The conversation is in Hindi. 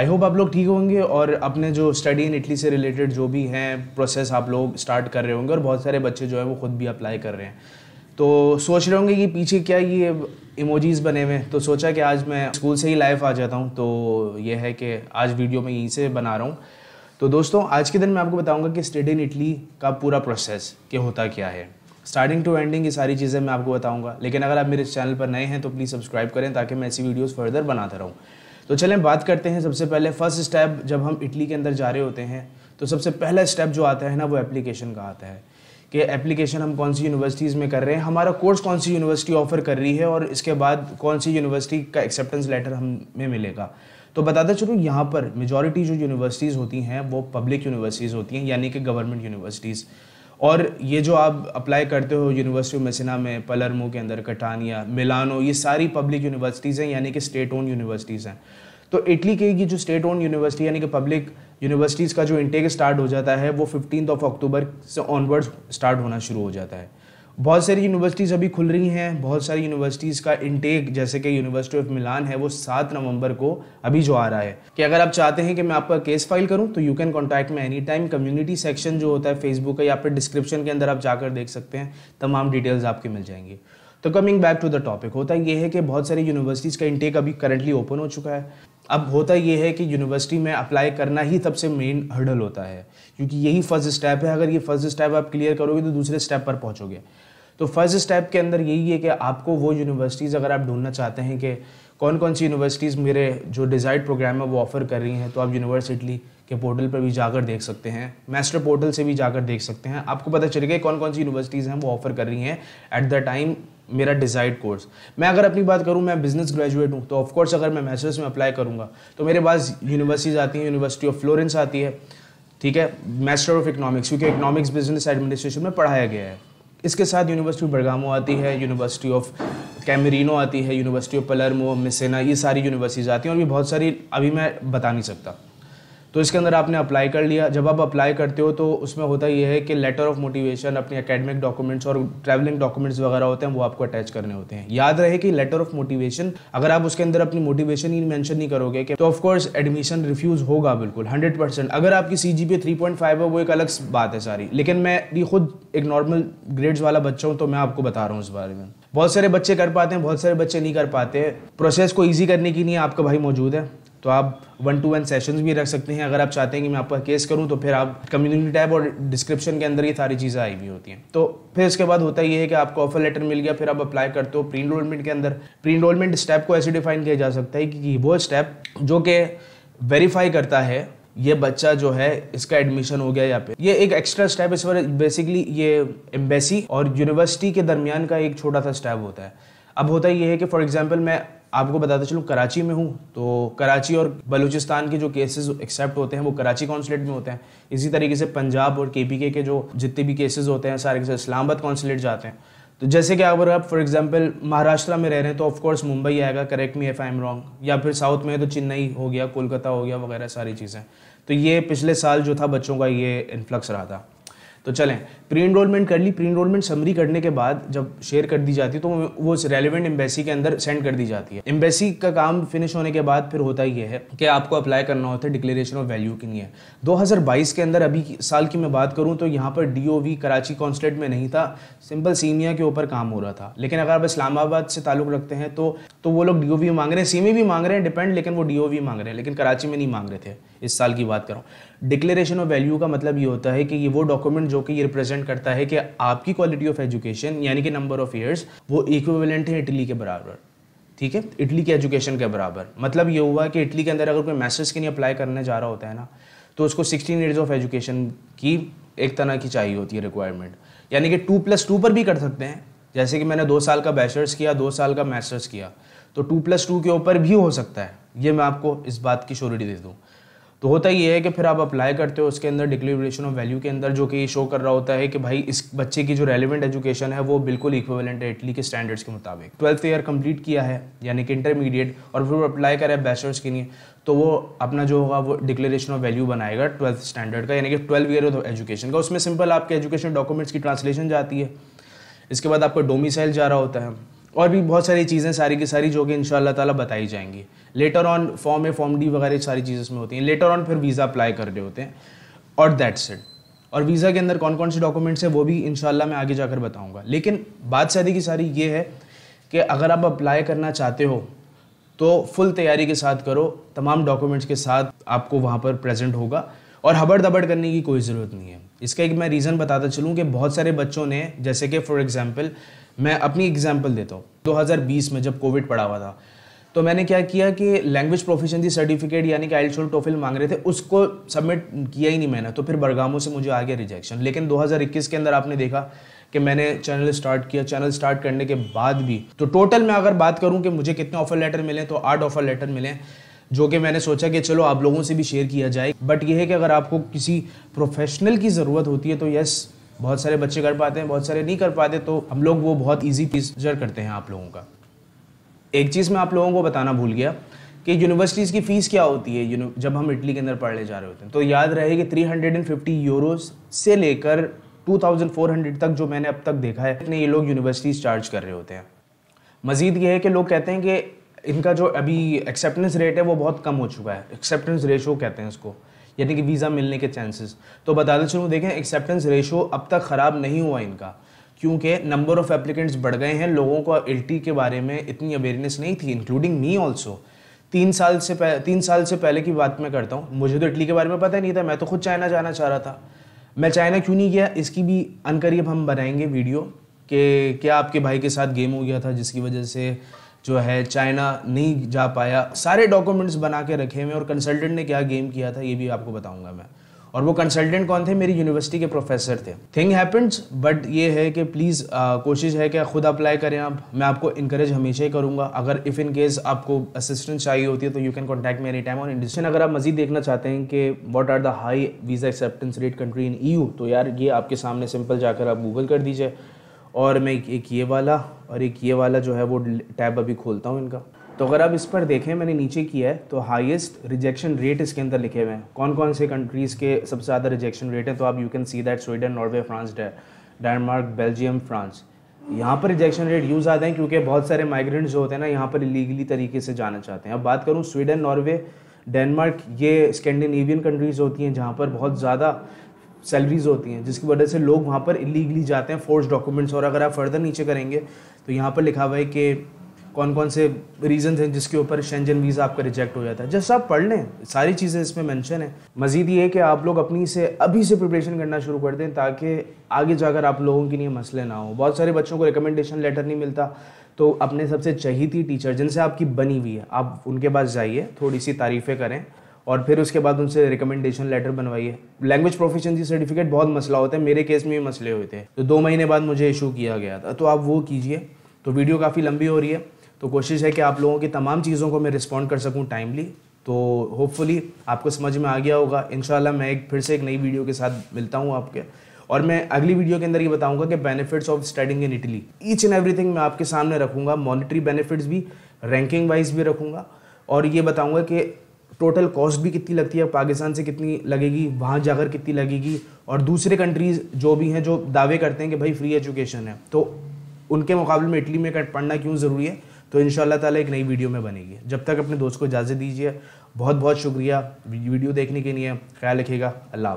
आई होप आप लोग ठीक होंगे और अपने जो स्टडी इन इटली से रिलेटेड जो भी हैं प्रोसेस आप लोग स्टार्ट कर रहे होंगे और बहुत सारे बच्चे जो है वो खुद भी अप्लाई कर रहे हैं तो सोच रहे होंगे कि पीछे क्या ये इमोजीज बने हुए तो सोचा कि आज मैं स्कूल से ही लाइव आ जाता हूँ तो ये है कि आज वीडियो मैं यहीं से बना रहा हूँ तो दोस्तों आज के दिन मैं आपको बताऊँगा कि स्टडी इन इटली का पूरा प्रोसेस के होता क्या है स्टार्टिंग टू एंडिंग ये सारी चीज़ें मैं आपको बताऊँगा लेकिन अगर आप मेरे चैनल पर नए हैं तो प्लीज़ सब्सक्राइब करें ताकि मैं ऐसी वीडियोज़ फर्दर बनाता रहूँ तो चलें बात करते हैं सबसे पहले फर्स्ट स्टेप जब हम इटली के अंदर जा रहे होते हैं तो सबसे पहला स्टेप जो आता है ना वो एप्लीकेशन का आता है कि एप्लीकेशन हम कौन सी यूनिवर्सिटीज़ में कर रहे हैं हमारा कोर्स कौन सी यूनिवर्सिटी ऑफर कर रही है और इसके बाद कौन सी यूनिवर्सिटी का एक्सेप्टेंस लेटर हमें मिलेगा तो बताते चलूँ यहाँ पर मेजॉरिटी जो यूनिवर्सिटीज़ होती हैं वो पब्लिक यूनिवर्सिटीज़ होती हैं यानी कि गवर्नमेंट यूनिवर्सिटीज़ और ये जो आप अप्लाई करते हो यूनिवर्सिटी ऑफ मेसिना में पलरमो के अंदर कटानिया मिलानो ये सारी पब्लिक यूनिवर्सिटीज़ हैं यानी कि स्टेट ओन यूनिवर्सिटीज़ हैं तो इटली के की जो स्टेट ओन यूनिवर्सिटी यानी कि पब्लिक यूनिवर्सिटीज़ का जो इंटेक स्टार्ट हो जाता है वो फिफ्टीन ऑफ अक्टूबर से ऑनवर्ड स्टार्ट होना शुरू हो जाता है बहुत सारी यूनिवर्सिटीज़ अभी खुल रही हैं बहुत सारी यूनिवर्सिटीज़ का इनटेक जैसे कि यूनिवर्सिटी ऑफ मिलान है वो सात नवंबर को अभी जो आ रहा है कि अगर आप चाहते हैं कि मैं आपका केस फाइल करूं तो you can contact me any time community section जो होता है फेसबुक का या फिर डिस्क्रिप्शन के अंदर आप जाकर देख सकते हैं तमाम डिटेल्स आपकी मिल जाएंगी तो coming back to the topic होता ये है कि बहुत सारी यूनिवर्सिटीज़ का इंटेक अभी करंटली ओपन हो चुका है अब होता यह है कि यूनिवर्सिटी में अप्लाई करना ही सबसे मेन हर्डल होता है क्योंकि यही फर्स्ट स्टेप है अगर ये फर्स्ट स्टेप आप क्लियर करोगे तो दूसरे स्टेप पर पहुँचोगे तो फर्स्ट स्टेप के अंदर यही है कि आपको वो यूनिवर्सिटीज़ अगर आप ढूंढना चाहते हैं कि कौन कौन सी यूनिवर्सिटीज़ मेरे जो डिज़ायर्ड प्रोग्राम है वो ऑफ़र कर रही हैं तो आप यूनिवर्सिटी के पोर्टल पर भी जाकर देख सकते हैं मास्टर पोर्टल से भी जाकर देख सकते हैं आपको पता चलेगा कौन कौन सी यूनिवर्सिटीज़ हैं वो ऑफ़र कर रही हैं एट द टाइम मेरा डिज़ायर्ड कोर्स मैं अगर अपनी बात करूँ मैं बिज़नेस ग्रेजुएट हूँ तो ऑफकोर्स अगर मैं मैसेज में अप्लाई करूँगा तो मेरे पास यूनिवर्सिटीज़ आती हैं यूनिवर्सिटी ऑफ फ्लोरेंस आती है ठीक है मास्टर ऑफ इकोनॉमिक्स क्योंकि इकोनॉमिक्स बिजनेस एडमिनिस्ट्रेशन में पढ़ाया गया है इसके साथ यूनिवर्सिटी ऑफ बड़गामो आती है यूनिवर्सिटी ऑफ कैमरीनो आती है यूनिवर्सिटी ऑफ पलरमो मिसेना ये सारी यूनिवर्सिटीज़ आती हैं और भी बहुत सारी अभी मैं बता नहीं सकता तो इसके अंदर आपने अप्लाई कर लिया जब आप अप्लाई करते हो तो उसमें होता यह है कि लेटर ऑफ मोटिवेशन अपने एकेडमिक डॉक्यूमेंट्स और ट्रैवलिंग डॉक्यूमेंट्स वगैरह होते हैं वो आपको अटैच करने होते हैं याद रहे कि लेटर ऑफ मोटिवेशन अगर आप उसके अंदर अपनी मोटिवेशन ही मैंशन नहीं करोगे तो ऑफकोर्स एडमिशन रिफ्यूज होगा बिल्कुल हंड्रेड परसेंट अगर आपकी C G three point five है वो एक अलग बात है सारी लेकिन मैं भी खुद एक नॉर्मल ग्रेड्स वाला बच्चा हूँ तो मैं आपको बता रहा हूँ इस बारे में बहुत सारे बच्चे कर पाते हैं बहुत सारे बच्चे नहीं कर पाते प्रोसेस को ईजी करने के लिए आपका भाई मौजूद है तो आप वन टू वन सेशंस भी रख सकते हैं अगर आप चाहते हैं कि मैं आपका केस करूं तो फिर आप कम्युनिटी टैब और डिस्क्रिप्शन के अंदर ये सारी चीज़ें आई हुई होती हैं तो फिर इसके बाद होता ये है कि आपको ऑफर लेटर मिल गया फिर आप अप्लाई करते हो प्री इनरोलमेंट के अंदर प्री इनरोलमेंट स्टेप को ऐसे डिफाइन किया जा सकता है कि वो स्टेप जो कि वेरीफाई करता है ये बच्चा जो है इसका एडमिशन हो गया यहाँ पे ये एक एक्स्ट्रा स्टेप इस पर बेसिकली ये एम्बेसी और यूनिवर्सिटी के दरमियान का एक छोटा सा स्टेप होता है अब होता ये है कि फॉर एग्जाम्पल मैं आपको बताते चलूँ कराची में हूँ तो कराची और बलूचिस्तान के जो केसेस एक्सेप्ट होते हैं वो कराची कौंसलेट में होते हैं इसी तरीके से पंजाब और के के जो जितने भी केसेस होते हैं सारे के इस्लामाबाद कौंसलेट जाते हैं तो जैसे कि अगर आप फॉर एग्जांपल महाराष्ट्र में रह रहे हैं तो ऑफकोर्स मुंबई आएगा correct me if I'm wrong या फिर साउथ में तो चेन्नई हो गया कोलकाता हो गया वगैरह सारी चीज़ें तो ये पिछले साल जो था बच्चों का ये इन्फ्लक्स रहा था तो चलें प्री इनरोलमेंट कर ली प्री इनरोलमेंट समरी करने के बाद जब शेयर कर दी जाती है तो वो उस रेलिवेंट एम्बेसी के अंदर सेंड कर दी जाती है एम्बेसी का काम फिनिश होने के बाद फिर होता ये है कि आपको अप्लाई करना होता है डिक्लेरेशन ऑफ वैल्यू के लिए दो के अंदर अभी साल की मैं बात करूँ तो यहाँ पर डी कराची कॉन्सलेट में नहीं था सिंपल सीमिया के ऊपर काम हो रहा था लेकिन अगर आप इस्लामाबाद से ताल्लुक रखते हैं तो तो वो लोग डी मांग रहे हैं सीमी e भी मांग रहे हैं डिपेंड लेकिन वो डी मांग रहे हैं लेकिन कराची में नहीं मांग रहे थे इस साल की बात करूँ डिक्लेरेशन ऑफ वैल्यू का मतलब ये होता है कि ये वो डॉक्यूमेंट जो कि ये रिप्रेजेंट करता है कि आपकी क्वालिटी ऑफ एजुकेशन यानी कि नंबर ऑफ ईयर्स वो इक्विवेलेंट है इटली के बराबर ठीक है इटली के एजुकेशन के बराबर मतलब ये हुआ कि इटली के अंदर अगर कोई मैसेज के लिए अप्लाई करने जा रहा होता है ना तो उसको सिक्सटीन ईयर्स ऑफ एजुकेशन की एक तरह की चाहिए होती है रिक्वायरमेंट यानी कि टू प्लस टू पर भी कर सकते हैं जैसे कि मैंने दो साल का बैचलर्स किया दो साल का मास्टर्स किया तो टू प्लस टू के ऊपर भी हो सकता है ये मैं आपको इस बात की श्योरिटी दे दूँ तो होता ये है कि फिर आप अप्लाई करते हो उसके अंदर डिक्लेरेशन ऑफ वैल्यू के अंदर जो कि शो कर रहा होता है कि भाई इस बच्चे की जो रेलिवेंट एजुकेशन है वो बिल्कुल इक्विवेलेंट है इटली के स्टैंडर्ड्स के मुताबिक ट्वेल्थ ईयर कंप्लीट किया है यानी कि इंटरमीडिएट और फिर अप्लाई करा है बैचलर्स के लिए तो वो अपना जो होगा वो डिक्लेरेशन ऑफ वैल्यू बनाएगा ट्वेल्थ स्टैंडर्ड का यानी कि ट्वेल्व ईयर ऑफ एजुकेशन का उसमें सिंपल आपके एजुकेशन डॉक्यूमेंट्स की ट्रांसलेशन जाती है इसके बाद आपका डोमिसाइल जा रहा होता है और भी बहुत सारी चीज़ें सारी की सारी जो कि इन ताला बताई जाएंगी later on form A form D वगैरह सारी चीज़ें इसमें होती हैं लेटर ऑन फिर वीज़ा अप्लाई कर रहे होते हैं और दैट्स इट और वीज़ा के अंदर कौन कौन से डॉक्यूमेंट्स हैं वो भी इन मैं आगे जाकर बताऊँगा लेकिन बात सारी की सारी ये है कि अगर आप अप्लाई करना चाहते हो तो फुल तैयारी के साथ करो तमाम डॉक्यूमेंट्स के साथ आपको वहाँ पर प्रेजेंट होगा और हबड़ दबड़ करने की कोई ज़रूरत नहीं है इसका एक मैं रीज़न बताता चलूँ कि बहुत सारे बच्चों ने जैसे कि फॉर एग्ज़ाम्पल मैं अपनी एग्जाम्पल देता हूँ 2020 में जब कोविड पड़ा हुआ था तो मैंने क्या किया कि लैंग्वेज प्रोफिशेंसी सर्टिफिकेट यानी कि आइल्स टोफिल मांग रहे थे उसको सबमिट किया ही नहीं मैंने तो फिर बड़गामों से मुझे आ गया रिजेक्शन लेकिन 2021 के अंदर आपने देखा कि मैंने चैनल स्टार्ट किया चैनल स्टार्ट करने के बाद भी तो टोटल मैं अगर बात करूं कि मुझे कितने ऑफर लेटर मिले तो आठ ऑफर लेटर मिले जो कि मैंने सोचा कि चलो आप लोगों से भी शेयर किया जाए बट यह है कि अगर आपको किसी प्रोफेशनल की ज़रूरत होती है तो यस बहुत सारे बच्चे कर पाते हैं बहुत सारे नहीं कर पाते तो हम लोग वो बहुत ईजी प्रोसीजर करते हैं आप लोगों का एक चीज़ मैं आप लोगों को बताना भूल गया कि यूनिवर्सिटीज़ की फ़ीस क्या होती है जब हम इटली के अंदर पढ़ने जा रहे होते हैं तो याद रहे कि 350 यूरो से लेकर 2400 तक जो मैंने अब तक देखा है इतने ये लोग यूनिवर्सिटीज़ चार्ज कर रहे होते हैं मज़ीद ये है कि लोग कहते हैं कि इनका जो अभी एक्सेप्टेंस रेट है वो बहुत कम हो चुका है एक्सेप्टेंस रेशो कहते हैं इसको यानी कि वीज़ा मिलने के चांसेस तो बताते चलूँ देखें एक्सेप्टेंस रेशो अब तक ख़राब नहीं हुआ इनका क्योंकि नंबर ऑफ़ एप्लीकेंट्स बढ़ गए हैं लोगों को एल के बारे में इतनी अवेयरनेस नहीं थी इंक्लूडिंग मी ऑल्सो तीन साल से पहले तीन साल से पहले की बात मैं करता हूँ मुझे तो इटली के बारे में पता नहीं था मैं तो खुद चाइना जाना चाह रहा था मैं चाइना क्यों नहीं गया इसकी भी अनकरीब हम बनाएंगे वीडियो कि क्या आपके भाई के साथ गेम हो गया था जिसकी वजह से जो है चाइना नहीं जा पाया सारे डॉक्यूमेंट्स बना के रखे हुए और कंसल्टेंट ने क्या गेम किया था ये भी आपको बताऊंगा मैं और वो कंसल्टेंट कौन थे मेरी यूनिवर्सिटी के प्रोफेसर थे थिंग हैपन्स बट ये है कि प्लीज़ कोशिश है कि खुद अप्लाई करें आप मैं आपको इंकरेज हमेशा ही करूँगा अगर इफ़ इन केस आपको असिस्टेंस चाहिए होती है तो यू कैन कॉन्टैक्ट मेरी एनी टाइम ऑन इंडिशन अगर आप मजीद देखना चाहते हैं कि what are the high visa acceptance rate country in ई तो यार ये आपके सामने सिंपल जाकर आप गूगल कर दीजिए और मैं एक ये वाला और एक ये वाला जो है वो टैब अभी खोलता हूँ इनका तो अगर आप इस पर देखें मैंने नीचे किया है तो हाईएस्ट रिजेक्शन रेट इसके अंदर लिखे हुए हैं कौन कौन से कंट्रीज़ के सबसे ज़्यादा रिजेक्शन रेट है तो आप you can see that Sweden Norway France Denmark Belgium France यहाँ पर रिजेक्शन रेट यूज़ आते हैं क्योंकि बहुत सारे माइग्रेंट जो होते हैं ना यहाँ पर इलीगली तरीके से जाना चाहते हैं अब बात करूँ स्वीडन नॉर्वे डेनमार्क ये स्कैंडिनेवियन कंट्रीज़ होती हैं जहाँ पर बहुत ज़्यादा सैलरीज होती हैं जिसकी वजह से लोग वहाँ पर इलीगली जाते हैं फोर्स डॉक्यूमेंट्स और अगर आप फर्दर नीचे करेंगे तो यहाँ पर लिखा हुआ है कि कौन कौन से रीजन हैं जिसके ऊपर शेंजन वीज़ा आपका रिजेक्ट हो जाता है जस्ट आप पढ़ लें सारी चीज़ें इसमें मेंशन है मजीद ये कि आप लोग अपनी से अभी से प्रिपरेशन करना शुरू कर दें ताकि आगे जाकर आप लोगों के लिए मसले ना हो बहुत सारे बच्चों को रिकमेंडेशन लेटर नहीं मिलता तो अपने सबसे चहीती टीचर जिनसे आपकी बनी हुई है आप उनके पास जाइए थोड़ी सी तारीफ़ें करें और फिर उसके बाद उनसे रिकमेंडेशन लेटर बनवाइए लैंग्वेज प्रोफिशिएंसी सर्टिफिकेट बहुत मसला होता है मेरे केस में भी मसले हुए थे तो दो महीने बाद मुझे इशू किया गया था तो आप वो कीजिए तो वीडियो काफ़ी लंबी हो रही है तो कोशिश है कि आप लोगों की तमाम चीज़ों को मैं रिस्पॉन्ड कर सकूँ टाइमली तो होपफुली आपको समझ में आ गया होगा इन मैं एक फिर से एक नई वीडियो के साथ मिलता हूँ आपके और मैं अगली वीडियो के अंदर ये बताऊंगा कि benefits of studying in Italy each and everything मैं आपके सामने रखूंगा मॉनिटरी बेनिफिट्स भी रैंकिंग वाइज भी रखूंगा और ये बताऊंगा कि टोटल कॉस्ट भी कितनी लगती है पाकिस्तान से कितनी लगेगी वहाँ जाकर कितनी लगेगी और दूसरे कंट्रीज़ जो भी हैं जो दावे करते हैं कि भाई फ्री एजुकेशन है तो उनके मुकाबले में इटली में पढ़ना क्यों ज़रूरी है तो इन ताला एक नई वीडियो में बनेगी जब तक अपने दोस्त को इजाज़त दीजिए बहुत बहुत शुक्रिया वीडियो देखने के लिए ख्याल रखिएगा अल्लाह